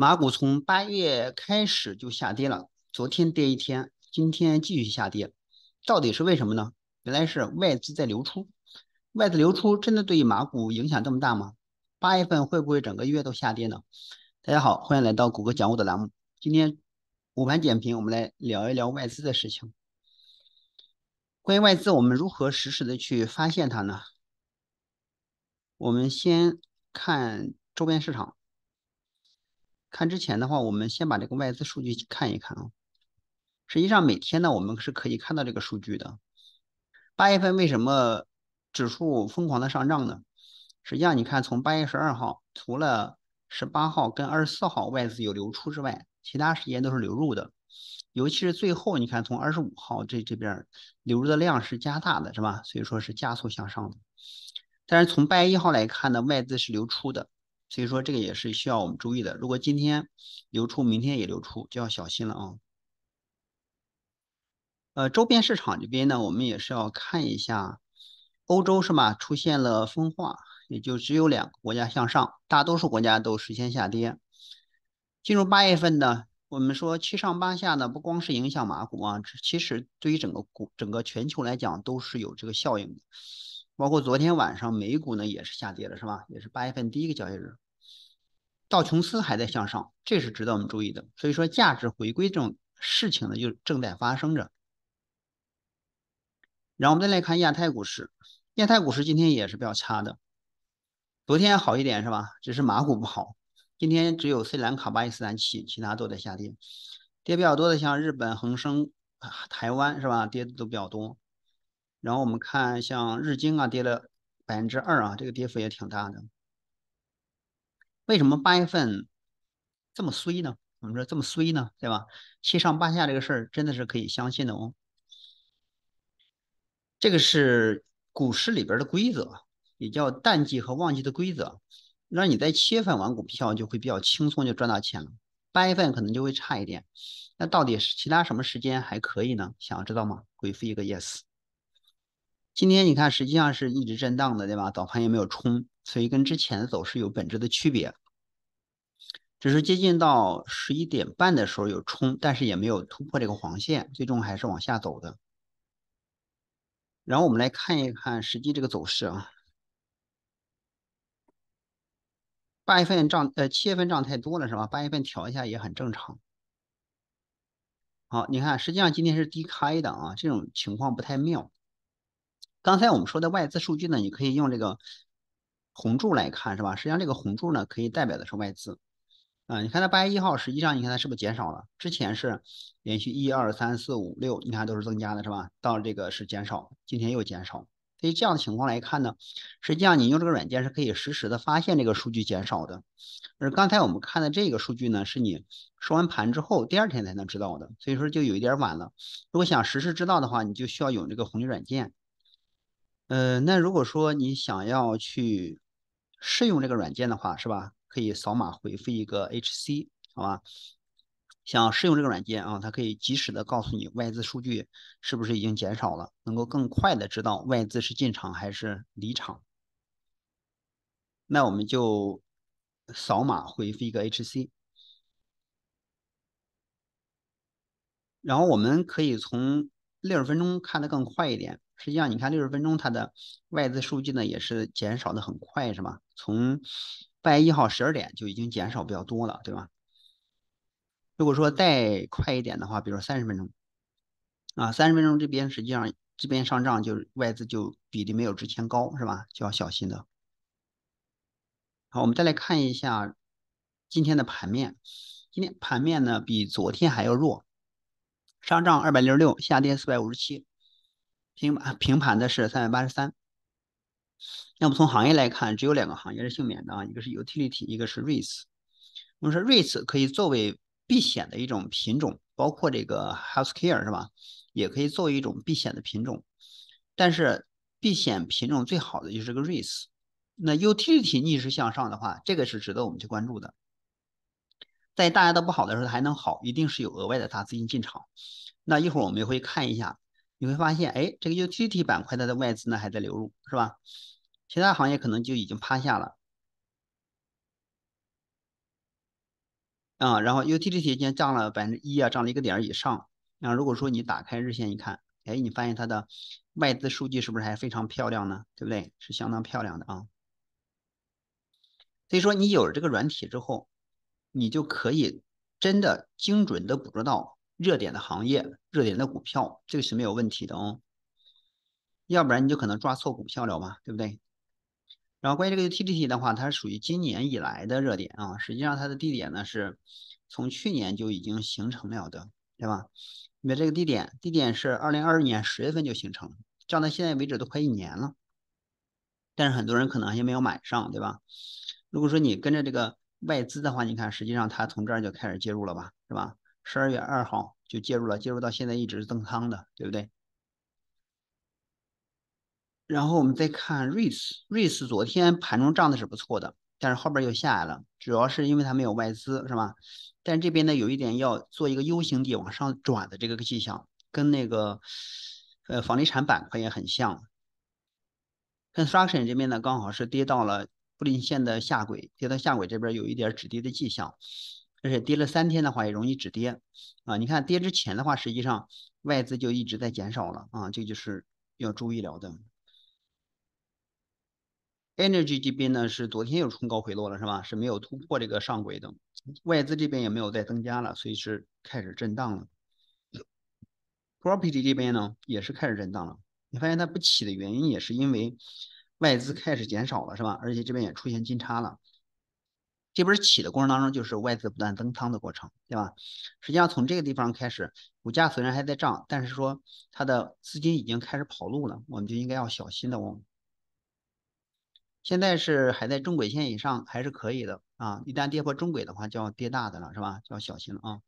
马股从八月开始就下跌了，昨天跌一天，今天继续下跌，到底是为什么呢？原来是外资在流出，外资流出真的对马股影响这么大吗？八月份会不会整个月都下跌呢？大家好，欢迎来到谷歌讲我的栏目，今天午盘点评，我们来聊一聊外资的事情。关于外资，我们如何实时的去发现它呢？我们先看周边市场。看之前的话，我们先把这个外资数据看一看啊。实际上每天呢，我们是可以看到这个数据的。八月份为什么指数疯狂的上涨呢？实际上你看，从八月十二号，除了十八号跟二十四号外资有流出之外，其他时间都是流入的。尤其是最后，你看从二十五号这这边流入的量是加大的，是吧？所以说是加速向上的。但是从八月一号来看呢，外资是流出的。所以说这个也是需要我们注意的。如果今天流出，明天也流出，就要小心了啊。呃，周边市场这边呢，我们也是要看一下，欧洲是吧？出现了分化，也就只有两个国家向上，大多数国家都实现下跌。进入八月份呢，我们说七上八下呢，不光是影响马股啊，其实对于整个股、整个全球来讲，都是有这个效应的。包括昨天晚上美股呢也是下跌了，是吧？也是八月份第一个交易日，道琼斯还在向上，这是值得我们注意的。所以说价值回归这种事情呢就正在发生着。然后我们再来看亚太股市，亚太股市今天也是比较差的，昨天好一点是吧？只是马股不好，今天只有斯里兰卡、巴基斯坦起，其他都在下跌，跌比较多的像日本、恒生、台湾是吧？跌的都比较多。然后我们看，像日经啊跌了百分之二啊，这个跌幅也挺大的。为什么八月份这么衰呢？我们说这么衰呢，对吧？七上八下这个事儿真的是可以相信的哦。这个是股市里边的规则，也叫淡季和旺季的规则。那你在七月份玩股票就会比较轻松，就赚到钱了。八月份可能就会差一点。那到底是其他什么时间还可以呢？想要知道吗？回复一个 yes。今天你看，实际上是一直震荡的，对吧？早盘也没有冲，所以跟之前走势有本质的区别。只是接近到十一点半的时候有冲，但是也没有突破这个黄线，最终还是往下走的。然后我们来看一看实际这个走势啊。八月份涨，呃，七月份涨太多了是吧？八月份调一下也很正常。好，你看，实际上今天是低开的啊，这种情况不太妙。刚才我们说的外资数据呢，你可以用这个红柱来看，是吧？实际上这个红柱呢，可以代表的是外资。啊，你看它八月一号，实际上你看它是不是减少了？之前是连续一二三四五六，你看都是增加的，是吧？到这个是减少，今天又减少。所以这样的情况来看呢，实际上你用这个软件是可以实时的发现这个数据减少的。而刚才我们看的这个数据呢，是你收完盘之后第二天才能知道的，所以说就有一点晚了。如果想实时知道的话，你就需要有这个红牛软件。呃，那如果说你想要去试用这个软件的话，是吧？可以扫码回复一个 HC，好吧？想试用这个软件啊，它可以及时的告诉你外资数据是不是已经减少了，能够更快的知道外资是进场还是离场。那我们就扫码回复一个 HC，然后我们可以从六十分钟看得更快一点。实际上，你看六十分钟它的外资数据呢，也是减少的很快，是吧？从八月一号十二点就已经减少比较多了，对吧？如果说再快一点的话，比如说三十分钟，啊，三十分钟这边实际上这边上涨就是外资就比例没有之前高，是吧？就要小心的。好，我们再来看一下今天的盘面，今天盘面呢比昨天还要弱，上涨二百六十六，下跌四百五十七。平平盘的是三百八十三。那么从行业来看，只有两个行业是幸免的啊，一个是 Utility，一个是 REITs。我们说 REITs 可以作为避险的一种品种，包括这个 Healthcare 是吧？也可以作为一种避险的品种。但是避险品种最好的就是个 REITs。那 Utility 逆势向上的话，这个是值得我们去关注的。在大家都不好的时候还能好，一定是有额外的大资金进场。那一会儿我们也会看一下。你会发现，哎，这个 U T T 板块它的外资呢还在流入，是吧？其他行业可能就已经趴下了。啊，然后 U T T 今天涨了百分之一啊，涨了一个点以上。那如果说你打开日线一看，哎，你发现它的外资数据是不是还非常漂亮呢？对不对？是相当漂亮的啊。所以说，你有了这个软体之后，你就可以真的精准的捕捉到。热点的行业，热点的股票，这个是没有问题的哦。要不然你就可能抓错股票了嘛，对不对？然后关于这个 t i t 的话，它是属于今年以来的热点啊。实际上它的地点呢是从去年就已经形成了的，对吧？你看这个地点，地点是二零二二年十月份就形成，涨到现在为止都快一年了。但是很多人可能还没有买上，对吧？如果说你跟着这个外资的话，你看实际上它从这儿就开始介入了吧，是吧？十二月二号就介入了，介入到现在一直增仓的，对不对？然后我们再看瑞 i 瑞 s 昨天盘中涨的是不错的，但是后边又下来了，主要是因为它没有外资，是吧？但这边呢，有一点要做一个 U 型底往上转的这个迹象，跟那个呃房地产板块也很像。Construction 这边呢，刚好是跌到了布林线的下轨，跌到下轨这边有一点止跌的迹象。而且跌了三天的话，也容易止跌啊！你看跌之前的话，实际上外资就一直在减少了啊，这就是要注意了的。Energy 这边呢是昨天又冲高回落了是吧？是没有突破这个上轨的，外资这边也没有再增加了，所以是开始震荡了。Property 这边呢也是开始震荡了，你发现它不起的原因也是因为外资开始减少了是吧？而且这边也出现金叉了。这边起的过程当中，就是外资不断增仓的过程，对吧？实际上从这个地方开始，股价虽然还在涨，但是说它的资金已经开始跑路了，我们就应该要小心的哦。现在是还在中轨线以上，还是可以的啊。一旦跌破中轨的话，就要跌大的了，是吧？就要小心了啊。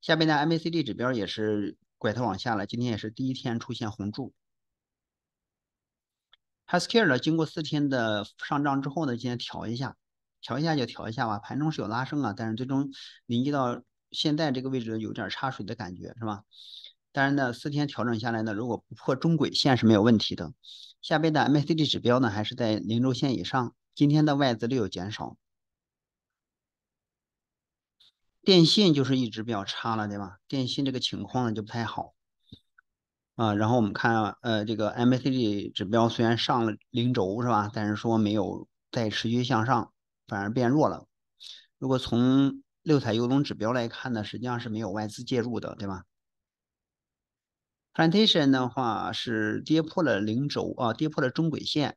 下边的 MACD 指标也是拐头往下了，今天也是第一天出现红柱。Healthcare 呢，经过四天的上涨之后呢，今天调一下。调一下就调一下吧，盘中是有拉升啊，但是最终临近到现在这个位置有点差水的感觉，是吧？但是呢，四天调整下来呢，如果不破中轨线是没有问题的。下边的 MACD 指标呢还是在零轴线以上。今天的外资略有减少，电信就是一直比较差了，对吧？电信这个情况呢就不太好啊。然后我们看呃这个 MACD 指标虽然上了零轴是吧，但是说没有再持续向上。反而变弱了。如果从六彩游龙指标来看呢，实际上是没有外资介入的，对吧 f l a n t a t i o n 的话是跌破了零轴啊，跌破了中轨线。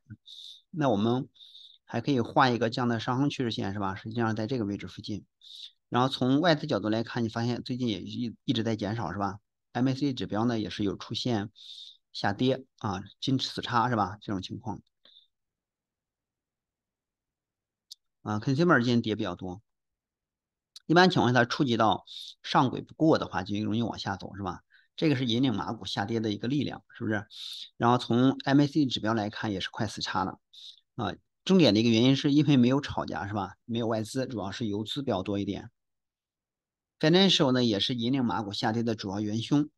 那我们还可以画一个这样的上升趋势线，是吧？实际上在这个位置附近。然后从外资角度来看，你发现最近也一一直在减少，是吧？MACD 指标呢也是有出现下跌啊，金死叉是吧？这种情况。啊，consumer 今天跌比较多，一般情况下它触及到上轨不过的话，就容易往下走，是吧？这个是引领马股下跌的一个力量，是不是？然后从 MACD 指标来看，也是快死叉了。啊，重点的一个原因是因为没有炒家，是吧？没有外资，主要是游资比较多一点。financial 呢，也是引领马股下跌的主要元凶。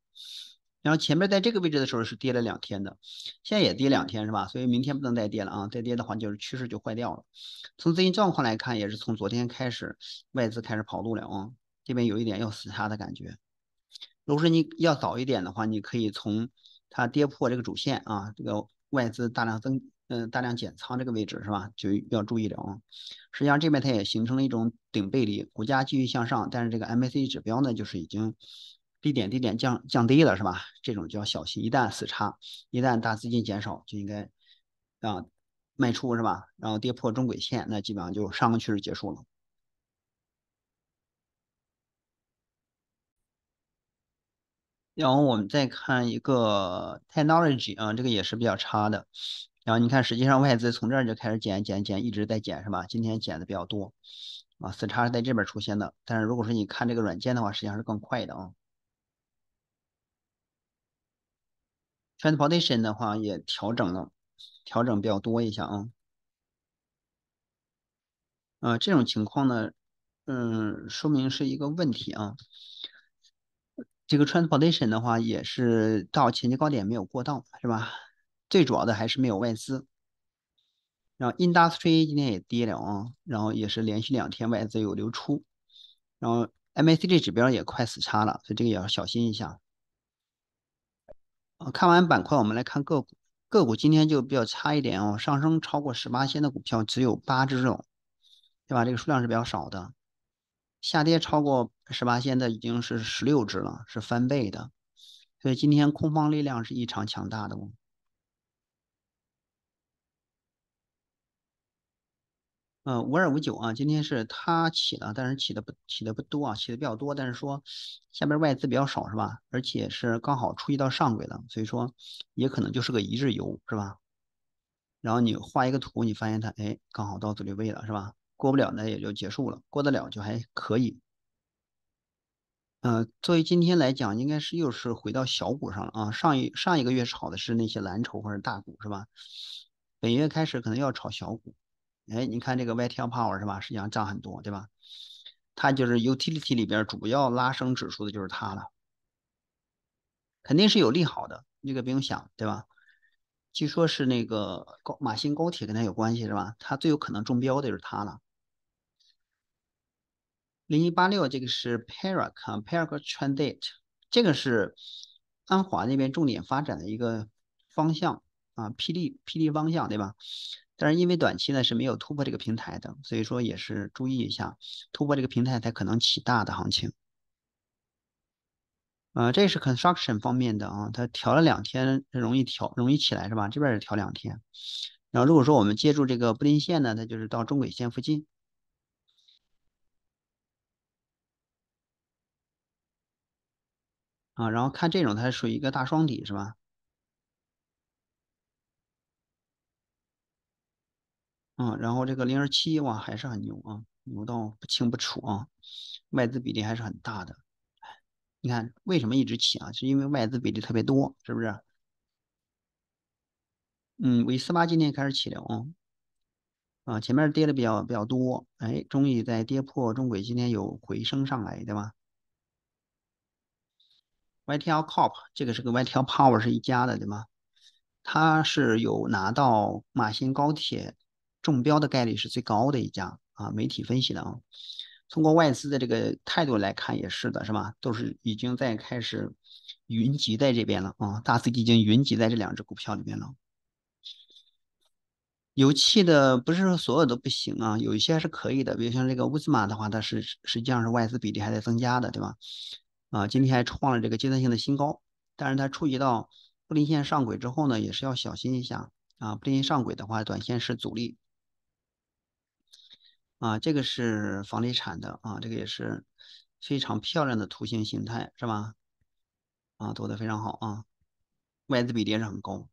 然后前面在这个位置的时候是跌了两天的，现在也跌两天是吧？所以明天不能再跌了啊！再跌的话就是趋势就坏掉了。从资金状况来看，也是从昨天开始外资开始跑路了啊！这边有一点要死叉的感觉。如果说你要早一点的话，你可以从它跌破这个主线啊，这个外资大量增嗯大量减仓这个位置是吧？就要注意了啊！实际上这边它也形成了一种顶背离，股价继续向上，但是这个 MACD 指标呢，就是已经。低点低点降降低了是吧？这种就要小心，一旦死叉，一旦大资金减少，就应该啊卖出是吧？然后跌破中轨线，那基本上就上个趋势结束了。然后我们再看一个 technology 啊，这个也是比较差的。然后你看，实际上外资从这儿就开始减减减，一直在减是吧？今天减的比较多啊，死叉是在这边出现的。但是如果说你看这个软件的话，实际上是更快的啊。Transportation 的话也调整了，调整比较多一下啊。啊，这种情况呢，嗯，说明是一个问题啊。这个 Transportation 的话也是到前期高点没有过到，是吧？最主要的还是没有外资。然后 Industry 今天也跌了啊，然后也是连续两天外资有流出，然后 MACD 指标也快死叉了，所以这个也要小心一下。看完板块，我们来看个股。个股今天就比较差一点哦，上升超过十八线的股票只有八只，对吧？这个数量是比较少的。下跌超过十八线的已经是十六只了，是翻倍的。所以今天空方力量是异常强大的。嗯，五二五九啊，今天是它起了，但是起的不起的不多啊，起的比较多，但是说下边外资比较少是吧？而且是刚好触及到上轨了，所以说也可能就是个一日游是吧？然后你画一个图，你发现它哎，刚好到阻力位了是吧？过不了呢也就结束了，过得了就还可以。呃，作为今天来讲，应该是又是回到小股上了啊。上一上一个月炒的是那些蓝筹或者大股是吧？本月开始可能要炒小股。哎，你看这个 YTL Power 是吧？实际上涨很多，对吧？它就是 Utility 里边主要拉升指数的就是它了，肯定是有利好的，这个不用想，对吧？据说是那个高马新高铁跟它有关系，是吧？它最有可能中标的就是它了。零一八六这个是 Para Compare Trade，这个是安华那边重点发展的一个方向啊，霹雳霹雳方向，对吧？但是因为短期呢是没有突破这个平台的，所以说也是注意一下，突破这个平台才可能起大的行情。啊，这是 construction 方面的啊，它调了两天，容易调容易起来是吧？这边是调两天，然后如果说我们借助这个布林线呢，它就是到中轨线附近啊，然后看这种它属于一个大双底是吧？嗯，然后这个零二七哇还是很牛啊，牛到不清不楚啊，外资比例还是很大的。你看为什么一直起啊？是因为外资比例特别多，是不是？嗯，尾四八今天开始起了啊，啊，前面跌的比较比较多，哎，终于在跌破中轨，今天有回升上来，对吗？YTL c o p 这个是跟 YTL Power 是一家的，对吗？它是有拿到马新高铁。中标的概率是最高的一家啊！媒体分析的啊，通过外资的这个态度来看也是的，是吧？都是已经在开始云集在这边了啊！大资金已经云集在这两只股票里面了。油气的不是说所有都不行啊，有一些是可以的，比如像这个乌斯马的话，它是实际上是外资比例还在增加的，对吧？啊，今天还创了这个阶段性的新高，但是它触及到布林线上轨之后呢，也是要小心一下啊！布林线上轨的话，短线是阻力。啊，这个是房地产的啊，这个也是非常漂亮的图形形态，是吧？啊，做的非常好啊，外资比例是很高，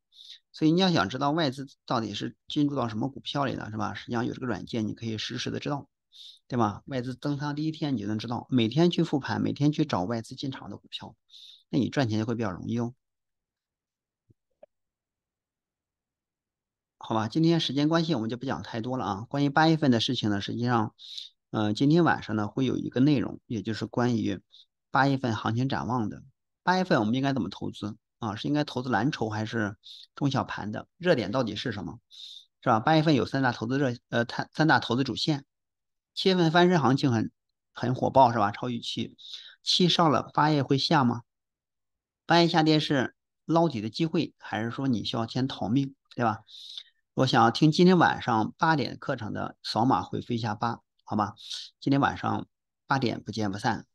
所以你要想知道外资到底是进驻到什么股票里的是吧？实际上有这个软件，你可以实时的知道，对吧？外资增仓第一天，你就能知道，每天去复盘，每天去找外资进场的股票，那你赚钱就会比较容易哦。好吧，今天时间关系，我们就不讲太多了啊。关于八月份的事情呢，实际上，嗯，今天晚上呢会有一个内容，也就是关于八月份行情展望的。八月份我们应该怎么投资啊？是应该投资蓝筹还是中小盘的？热点到底是什么？是吧？八月份有三大投资热，呃，它三大投资主线。七月份翻身行情很很火爆，是吧？超预期，七上了，八月会下吗？八月下跌是捞底的机会，还是说你需要先逃命，对吧？我想要听今天晚上八点课程的扫码回复一下八，好吗？今天晚上八点不见不散。